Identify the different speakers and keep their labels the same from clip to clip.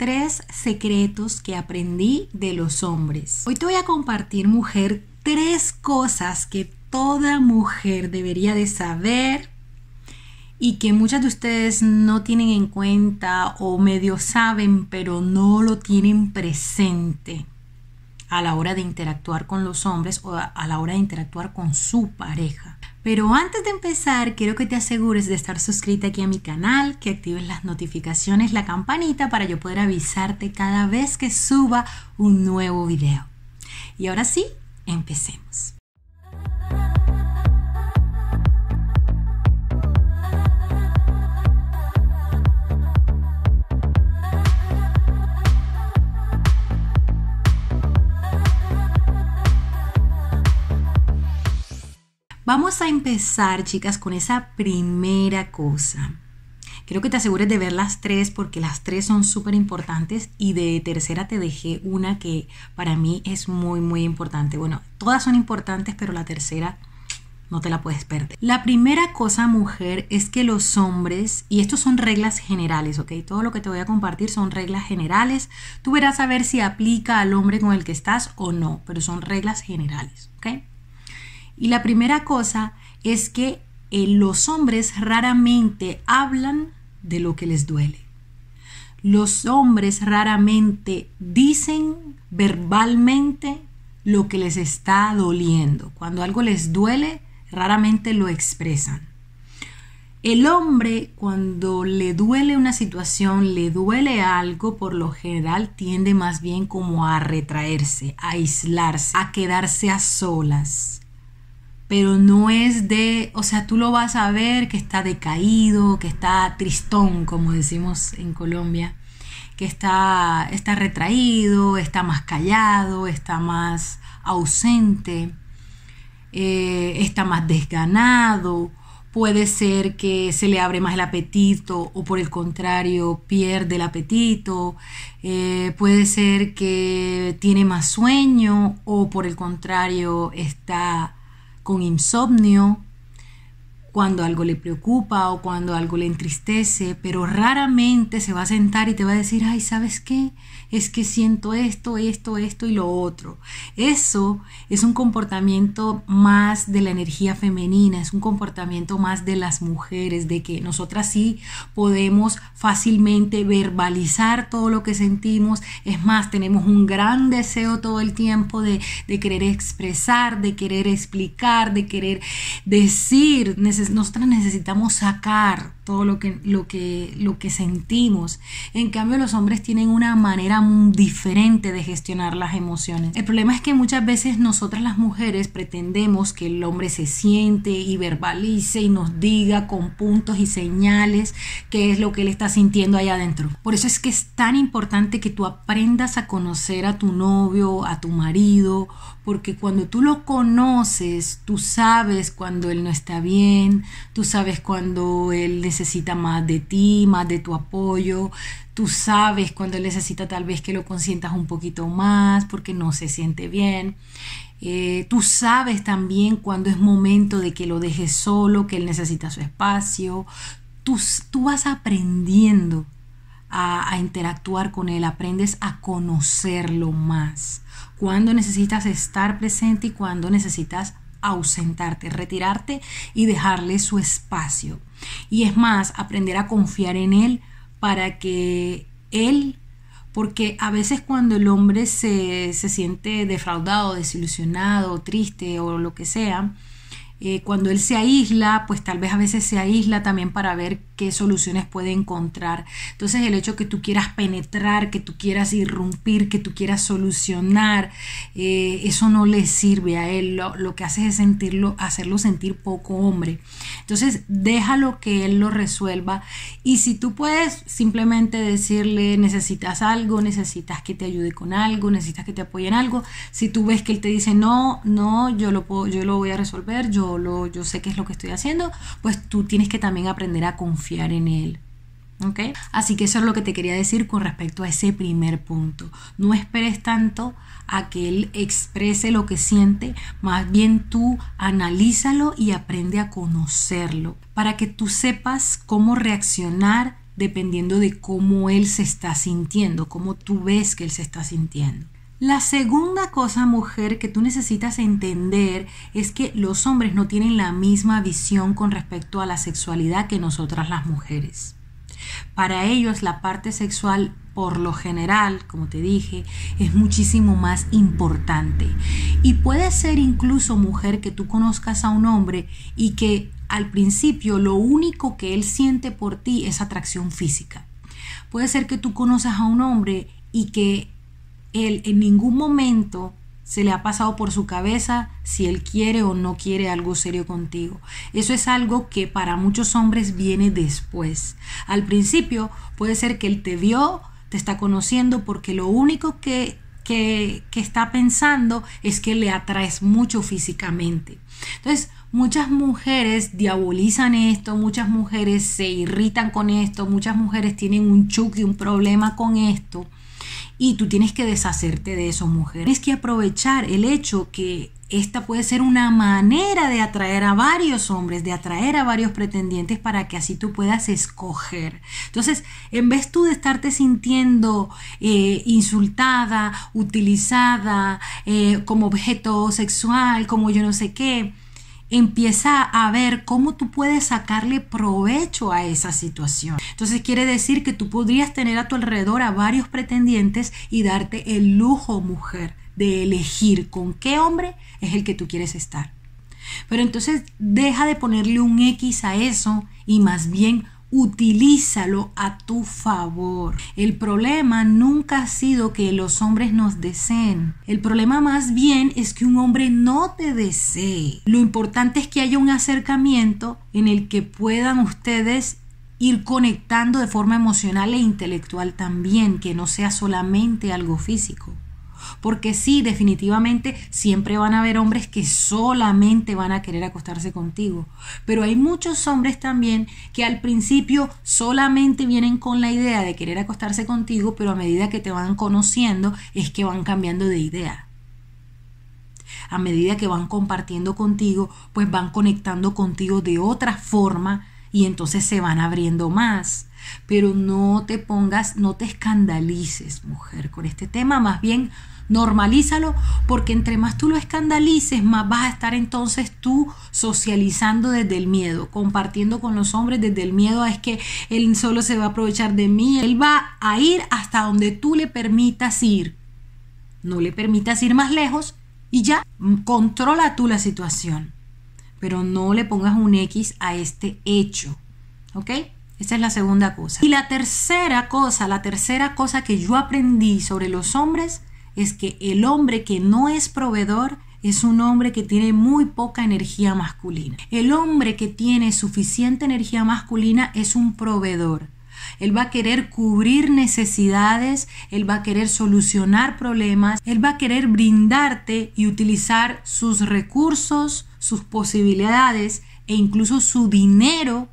Speaker 1: tres secretos que aprendí de los hombres. Hoy te voy a compartir, mujer, tres cosas que toda mujer debería de saber y que muchas de ustedes no tienen en cuenta o medio saben, pero no lo tienen presente a la hora de interactuar con los hombres o a la hora de interactuar con su pareja. Pero antes de empezar, quiero que te asegures de estar suscrita aquí a mi canal, que actives las notificaciones, la campanita para yo poder avisarte cada vez que suba un nuevo video. Y ahora sí, empecemos. Vamos a empezar, chicas, con esa primera cosa. Quiero que te asegures de ver las tres porque las tres son súper importantes y de tercera te dejé una que para mí es muy, muy importante. Bueno, todas son importantes, pero la tercera no te la puedes perder. La primera cosa, mujer, es que los hombres, y esto son reglas generales, ¿ok? Todo lo que te voy a compartir son reglas generales. Tú verás a ver si aplica al hombre con el que estás o no, pero son reglas generales, ¿ok? Y la primera cosa es que eh, los hombres raramente hablan de lo que les duele. Los hombres raramente dicen verbalmente lo que les está doliendo. Cuando algo les duele, raramente lo expresan. El hombre cuando le duele una situación, le duele algo, por lo general tiende más bien como a retraerse, a aislarse, a quedarse a solas pero no es de, o sea, tú lo vas a ver que está decaído, que está tristón, como decimos en Colombia, que está, está retraído, está más callado, está más ausente, eh, está más desganado. Puede ser que se le abre más el apetito o por el contrario pierde el apetito. Eh, puede ser que tiene más sueño o por el contrario está con insomnio, cuando algo le preocupa o cuando algo le entristece, pero raramente se va a sentar y te va a decir, ay, ¿sabes qué? es que siento esto, esto, esto y lo otro. Eso es un comportamiento más de la energía femenina, es un comportamiento más de las mujeres, de que nosotras sí podemos fácilmente verbalizar todo lo que sentimos. Es más, tenemos un gran deseo todo el tiempo de, querer expresar, de querer explicar, de querer decir. nosotras necesitamos sacar lo que, lo, que, lo que sentimos. En cambio, los hombres tienen una manera diferente de gestionar las emociones. El problema es que muchas veces nosotras las mujeres pretendemos que el hombre se siente y verbalice y nos diga con puntos y señales qué es lo que él está sintiendo allá adentro. Por eso es que es tan importante que tú aprendas a conocer a tu novio, a tu marido, porque cuando tú lo conoces, tú sabes cuando él no está bien, tú sabes cuando él necesita más de ti, más de tu apoyo. Tú sabes cuando él necesita tal vez que lo consientas un poquito más porque no se siente bien. Eh, tú sabes también cuando es momento de que lo dejes solo, que él necesita su espacio. Tú, vas aprendiendo a, a, interactuar con él, aprendes a conocerlo más. Cuando necesitas estar presente y cuando necesitas ausentarte, retirarte y dejarle su espacio. Y es más, aprender a confiar en Él para que Él, porque a veces cuando el hombre se, siente defraudado, desilusionado, triste o lo que sea, eh, cuando Él se aísla, pues tal vez a veces se aísla también para ver qué soluciones puede encontrar. Entonces el hecho que tú quieras penetrar, que tú quieras irrumpir, que tú quieras solucionar, eh, eso no le sirve a él. Lo, lo, que hace es sentirlo, hacerlo sentir poco hombre. Entonces déjalo que él lo resuelva y si tú puedes simplemente decirle necesitas algo, necesitas que te ayude con algo, necesitas que te apoye en algo, si tú ves que él te dice no, no, yo lo puedo, yo lo voy a resolver, yo lo, yo sé qué es lo que estoy haciendo, pues tú tienes que también aprender a confiar en Él. Así que eso es lo que te quería decir con respecto a ese primer punto. No esperes tanto a que él exprese lo que siente, más bien tú analízalo y aprende a conocerlo para que tú sepas cómo reaccionar dependiendo de cómo él se está sintiendo, cómo tú ves que él se está sintiendo. La segunda cosa, mujer, que tú necesitas entender es que los hombres no tienen la misma visión con respecto a la sexualidad que nosotras las mujeres. Para ellos la parte sexual por lo general, como te dije, es muchísimo más importante. Y puede ser incluso mujer que tú conozcas a un hombre y que al principio lo único que él siente por ti es atracción física. Puede ser que tú conozcas a un hombre y que él en ningún momento se le ha pasado por su cabeza si él quiere o no quiere algo serio contigo. Eso es algo que para muchos hombres viene después. Al principio puede ser que él te vio, te está conociendo, porque lo único que, está pensando es que le atraes mucho físicamente. Entonces, muchas mujeres diabolizan esto, muchas mujeres se irritan con esto, muchas mujeres tienen un y un problema con esto y tú tienes que deshacerte de eso, mujer. Tienes que aprovechar el hecho que esta puede ser una manera de atraer a varios hombres, de atraer a varios pretendientes para que así tú puedas escoger. Entonces, en vez tú de estarte sintiendo eh, insultada, utilizada eh, como objeto sexual, como yo no sé qué, empieza a ver cómo tú puedes sacarle provecho a esa situación. Entonces quiere decir que tú podrías tener a tu alrededor a varios pretendientes y darte el lujo, mujer, de elegir con qué hombre es el que tú quieres estar. Pero entonces deja de ponerle un X a eso y más bien utilízalo a tu favor. El problema nunca ha sido que los hombres nos deseen. El problema más bien es que un hombre no te desee. Lo importante es que haya un acercamiento en el que puedan ustedes ir conectando de forma emocional e intelectual también, que no sea solamente algo físico. Porque sí, definitivamente siempre van a haber hombres que solamente van a querer acostarse contigo. Pero hay muchos hombres también que al principio solamente vienen con la idea de querer acostarse contigo, pero a medida que te van conociendo es que van cambiando de idea. A medida que van compartiendo contigo, pues van conectando contigo de otra forma y entonces se van abriendo más. Pero no te pongas, no te escandalices, mujer, con este tema. Más bien, normalízalo, porque entre más tú lo escandalices, más vas a estar entonces tú socializando desde el miedo, compartiendo con los hombres desde el miedo. Es que él solo se va a aprovechar de mí. Él va a ir hasta donde tú le permitas ir. No le permitas ir más lejos y ya mm, controla tú la situación. Pero no le pongas un X a este hecho. ¿Ok? Esa es la segunda cosa. Y la tercera cosa, la tercera cosa que yo aprendí sobre los hombres es que el hombre que no es proveedor es un hombre que tiene muy poca energía masculina. El hombre que tiene suficiente energía masculina es un proveedor. Él va a querer cubrir necesidades, él va a querer solucionar problemas, él va a querer brindarte y utilizar sus recursos, sus posibilidades e incluso su dinero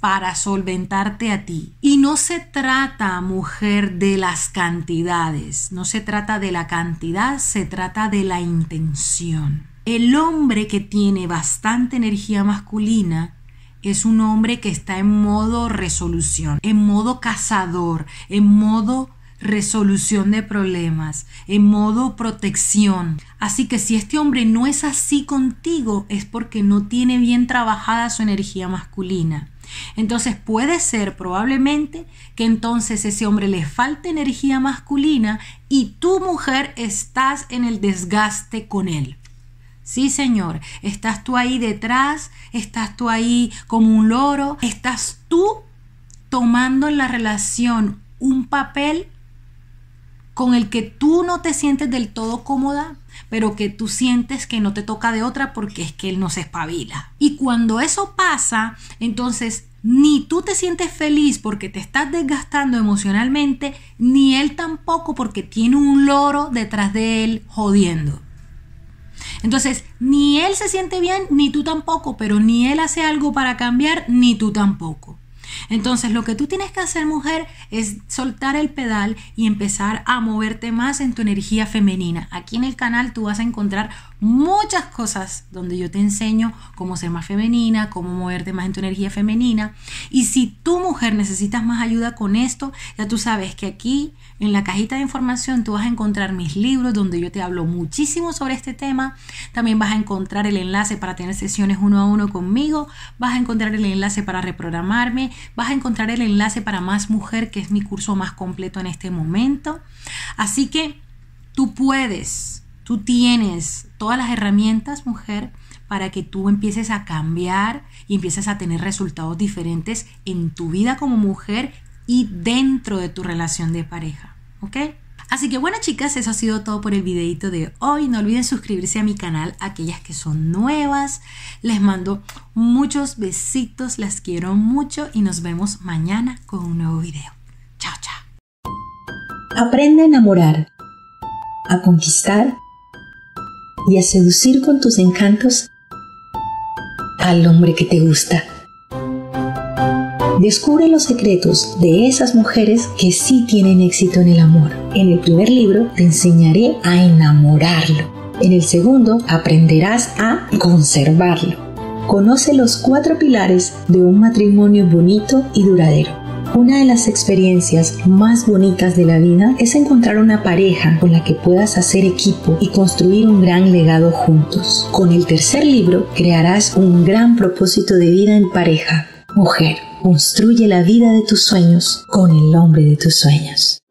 Speaker 1: para solventarte a ti. Y no se trata, mujer, de las cantidades, no se trata de la cantidad, se trata de la intención. El hombre que tiene bastante energía masculina es un hombre que está en modo resolución, en modo cazador, en modo resolución de problemas, en modo protección. Así que si este hombre no es así contigo es porque no tiene bien trabajada su energía masculina. Entonces puede ser probablemente que entonces ese hombre le falte energía masculina y tu mujer estás en el desgaste con él. Sí, Señor, estás tú ahí detrás, estás tú ahí como un loro, estás tú tomando en la relación un papel con el que tú no te sientes del todo cómoda, pero que tú sientes que no te toca de otra porque es que él no se espabila. Y cuando eso pasa, entonces ni tú te sientes feliz porque te estás desgastando emocionalmente, ni él tampoco porque tiene un loro detrás de él jodiendo. Entonces, ni él se siente bien, ni tú tampoco, pero ni él hace algo para cambiar, ni tú tampoco. Entonces lo que tú tienes que hacer mujer es soltar el pedal y empezar a moverte más en tu energía femenina. Aquí en el canal tú vas a encontrar muchas cosas donde yo te enseño cómo ser más femenina, cómo moverte más en tu energía femenina. Y si tú mujer necesitas más ayuda con esto, ya tú sabes que aquí en la cajita de información tú vas a encontrar mis libros donde yo te hablo muchísimo sobre este tema. También vas a encontrar el enlace para tener sesiones uno a uno conmigo. Vas a encontrar el enlace para reprogramarme. Vas a encontrar el enlace para Más Mujer, que es mi curso más completo en este momento. Así que tú puedes Tú tienes todas las herramientas, mujer, para que tú empieces a cambiar y empieces a tener resultados diferentes en tu vida como mujer y dentro de tu relación de pareja. ¿Ok? Así que buenas chicas, eso ha sido todo por el videito de hoy. No olviden suscribirse a mi canal, aquellas que son nuevas. Les mando muchos besitos, las quiero mucho y nos vemos mañana con un nuevo video. Chao, chao. Aprende a enamorar, a conquistar y a seducir con tus encantos al hombre que te gusta. Descubre los secretos de esas mujeres que sí tienen éxito en el amor. En el primer libro te enseñaré a enamorarlo. En el segundo aprenderás a conservarlo. Conoce los cuatro pilares de un matrimonio bonito y duradero. Una de las experiencias más bonitas de la vida es encontrar una pareja con la que puedas hacer equipo y construir un gran legado juntos. Con el tercer libro crearás un gran propósito de vida en pareja. Mujer, construye la vida de tus sueños con el hombre de tus sueños.